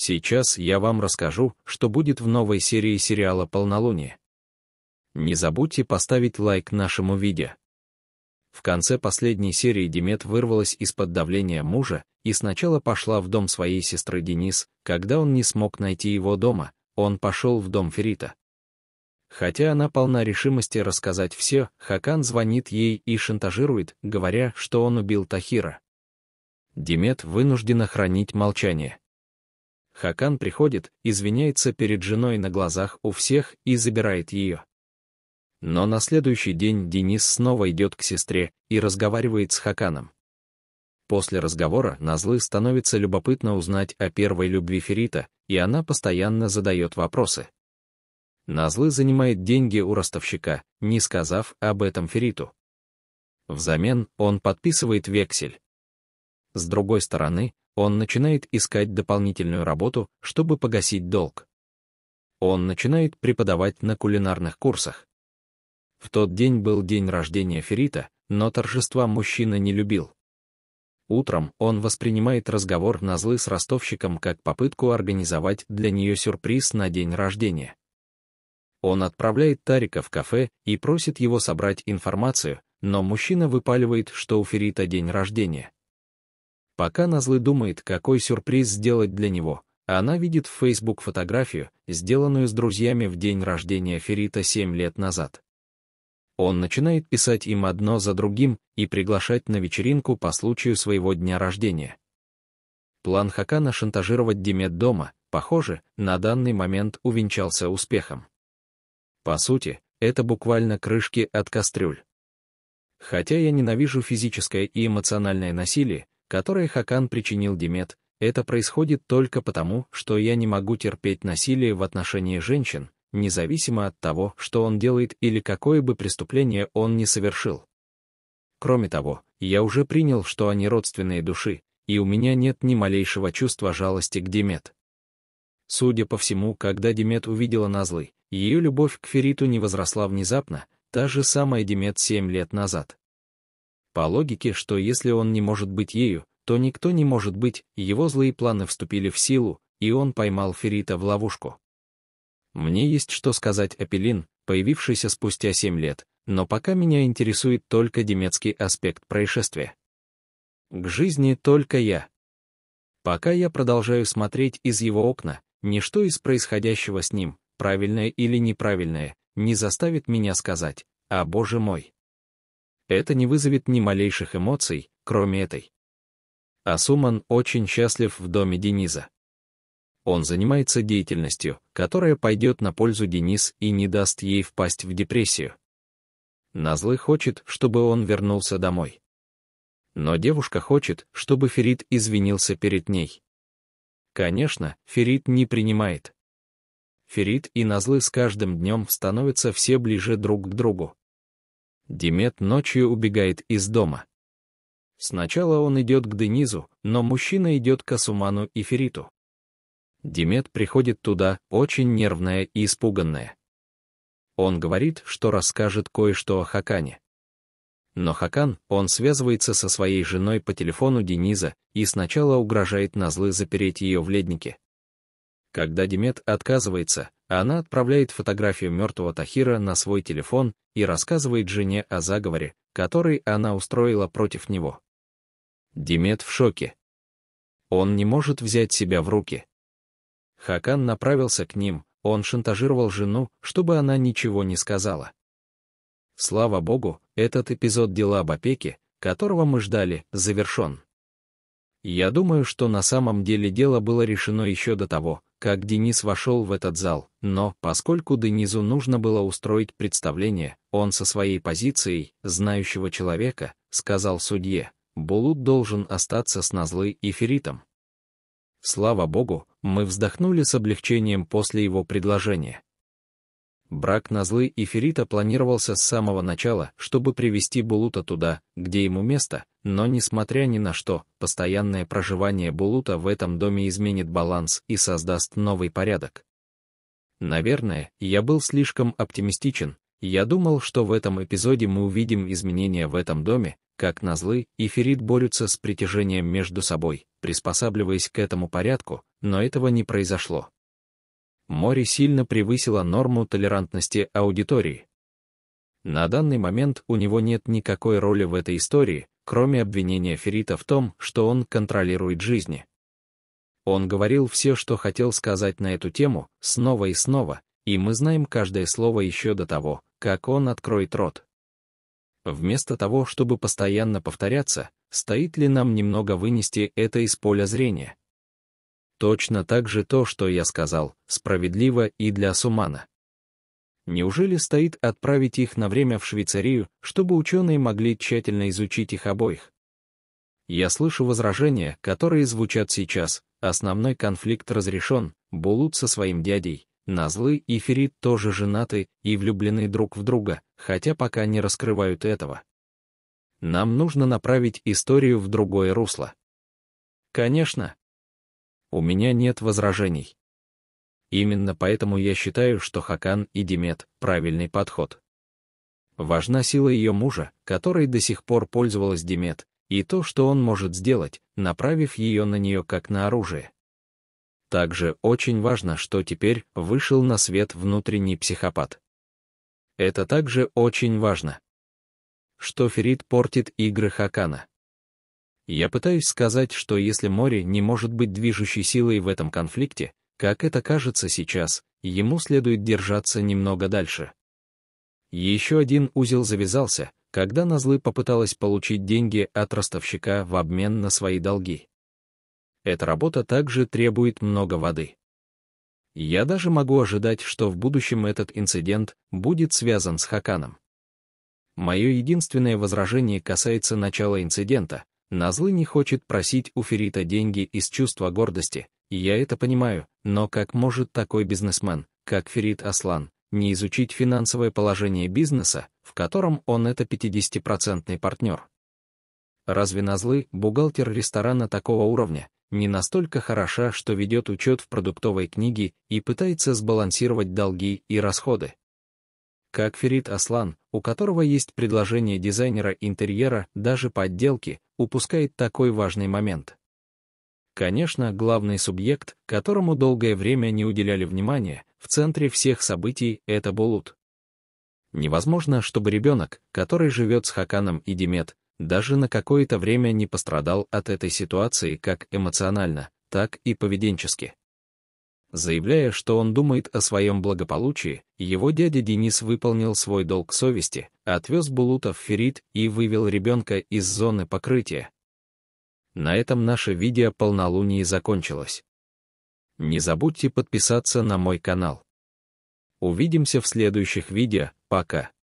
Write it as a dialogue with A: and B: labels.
A: Сейчас я вам расскажу, что будет в новой серии сериала «Полнолуние». Не забудьте поставить лайк нашему видео. В конце последней серии Демет вырвалась из-под давления мужа и сначала пошла в дом своей сестры Денис, когда он не смог найти его дома, он пошел в дом Ферита. Хотя она полна решимости рассказать все, Хакан звонит ей и шантажирует, говоря, что он убил Тахира. Демет вынуждена хранить молчание. Хакан приходит, извиняется перед женой на глазах у всех и забирает ее. Но на следующий день Денис снова идет к сестре и разговаривает с Хаканом. После разговора Назлы становится любопытно узнать о первой любви Ферита, и она постоянно задает вопросы. Назлы занимает деньги у ростовщика, не сказав об этом Фериту. Взамен он подписывает вексель. С другой стороны, он начинает искать дополнительную работу, чтобы погасить долг. Он начинает преподавать на кулинарных курсах. В тот день был день рождения Ферита, но торжества мужчина не любил. Утром он воспринимает разговор на злы с ростовщиком как попытку организовать для нее сюрприз на день рождения. Он отправляет Тарика в кафе и просит его собрать информацию, но мужчина выпаливает, что у Ферита день рождения. Пока Назлы думает, какой сюрприз сделать для него, она видит в Facebook фотографию, сделанную с друзьями в день рождения Ферита 7 лет назад. Он начинает писать им одно за другим и приглашать на вечеринку по случаю своего дня рождения. План Хакана шантажировать Димет дома, похоже, на данный момент увенчался успехом. По сути, это буквально крышки от кастрюль. Хотя я ненавижу физическое и эмоциональное насилие, которое Хакан причинил Демет, это происходит только потому, что я не могу терпеть насилие в отношении женщин, независимо от того, что он делает или какое бы преступление он не совершил. Кроме того, я уже принял, что они родственные души, и у меня нет ни малейшего чувства жалости к Демет. Судя по всему, когда Демет увидела Назлы, ее любовь к Фериту не возросла внезапно, та же самая Демет семь лет назад по логике, что если он не может быть ею, то никто не может быть, его злые планы вступили в силу, и он поймал Ферита в ловушку. Мне есть что сказать о Пелин, появившийся спустя семь лет, но пока меня интересует только демецкий аспект происшествия. К жизни только я. Пока я продолжаю смотреть из его окна, ничто из происходящего с ним, правильное или неправильное, не заставит меня сказать «А, Боже мой!» это не вызовет ни малейших эмоций, кроме этой. Асуман очень счастлив в доме Дениза. Он занимается деятельностью, которая пойдет на пользу Денис и не даст ей впасть в депрессию. Назлы хочет, чтобы он вернулся домой. Но девушка хочет, чтобы Ферит извинился перед ней. Конечно, Ферит не принимает. Ферит и Назлы с каждым днем становятся все ближе друг к другу. Димет ночью убегает из дома. Сначала он идет к Денизу, но мужчина идет к Асуману и Фериту. Димет приходит туда, очень нервная и испуганная. Он говорит, что расскажет кое-что о Хакане. Но Хакан, он связывается со своей женой по телефону Дениза и сначала угрожает назлы запереть ее в леднике. Когда Димет отказывается, она отправляет фотографию мертвого Тахира на свой телефон и рассказывает жене о заговоре, который она устроила против него. Димет в шоке. Он не может взять себя в руки. Хакан направился к ним, он шантажировал жену, чтобы она ничего не сказала. Слава богу, этот эпизод дела об опеке, которого мы ждали, завершен. Я думаю, что на самом деле дело было решено еще до того, как Денис вошел в этот зал, но, поскольку Денизу нужно было устроить представление, он со своей позицией, знающего человека, сказал судье, Булут должен остаться с Назлы и Феритом. Слава богу, мы вздохнули с облегчением после его предложения. Брак Назлы и Ферита планировался с самого начала, чтобы привести Булута туда, где ему место, но несмотря ни на что, постоянное проживание Булута в этом доме изменит баланс и создаст новый порядок. Наверное, я был слишком оптимистичен. Я думал, что в этом эпизоде мы увидим изменения в этом доме, как Назлы и Ферит борются с притяжением между собой, приспосабливаясь к этому порядку, но этого не произошло море сильно превысило норму толерантности аудитории. На данный момент у него нет никакой роли в этой истории, кроме обвинения Ферита в том, что он контролирует жизни. Он говорил все, что хотел сказать на эту тему, снова и снова, и мы знаем каждое слово еще до того, как он откроет рот. Вместо того, чтобы постоянно повторяться, стоит ли нам немного вынести это из поля зрения? Точно так же то, что я сказал, справедливо и для Сумана. Неужели стоит отправить их на время в Швейцарию, чтобы ученые могли тщательно изучить их обоих? Я слышу возражения, которые звучат сейчас. Основной конфликт разрешен, Булут со своим дядей, Назлы и Ферит тоже женаты и влюблены друг в друга, хотя пока не раскрывают этого. Нам нужно направить историю в другое русло. Конечно, у меня нет возражений. Именно поэтому я считаю, что Хакан и Демет — правильный подход. Важна сила ее мужа, которой до сих пор пользовалась Демет, и то, что он может сделать, направив ее на нее как на оружие. Также очень важно, что теперь вышел на свет внутренний психопат. Это также очень важно. Что Ферид портит игры Хакана. Я пытаюсь сказать, что если море не может быть движущей силой в этом конфликте, как это кажется сейчас, ему следует держаться немного дальше. Еще один узел завязался, когда Назлы попыталась получить деньги от ростовщика в обмен на свои долги. Эта работа также требует много воды. Я даже могу ожидать, что в будущем этот инцидент будет связан с Хаканом. Мое единственное возражение касается начала инцидента, Назлы не хочет просить у Ферита деньги из чувства гордости, я это понимаю, но как может такой бизнесмен, как Ферит Аслан, не изучить финансовое положение бизнеса, в котором он это 50-процентный партнер? Разве Назлы, бухгалтер ресторана такого уровня, не настолько хороша, что ведет учет в продуктовой книге и пытается сбалансировать долги и расходы? как Ферит Аслан, у которого есть предложение дизайнера интерьера, даже по отделке, упускает такой важный момент. Конечно, главный субъект, которому долгое время не уделяли внимания, в центре всех событий — это Булут. Невозможно, чтобы ребенок, который живет с Хаканом и Демет, даже на какое-то время не пострадал от этой ситуации как эмоционально, так и поведенчески заявляя, что он думает о своем благополучии, его дядя Денис выполнил свой долг совести, отвез Булута в Ферит и вывел ребенка из зоны покрытия. На этом наше видео полнолуние закончилось. Не забудьте подписаться на мой канал. Увидимся в следующих видео, пока.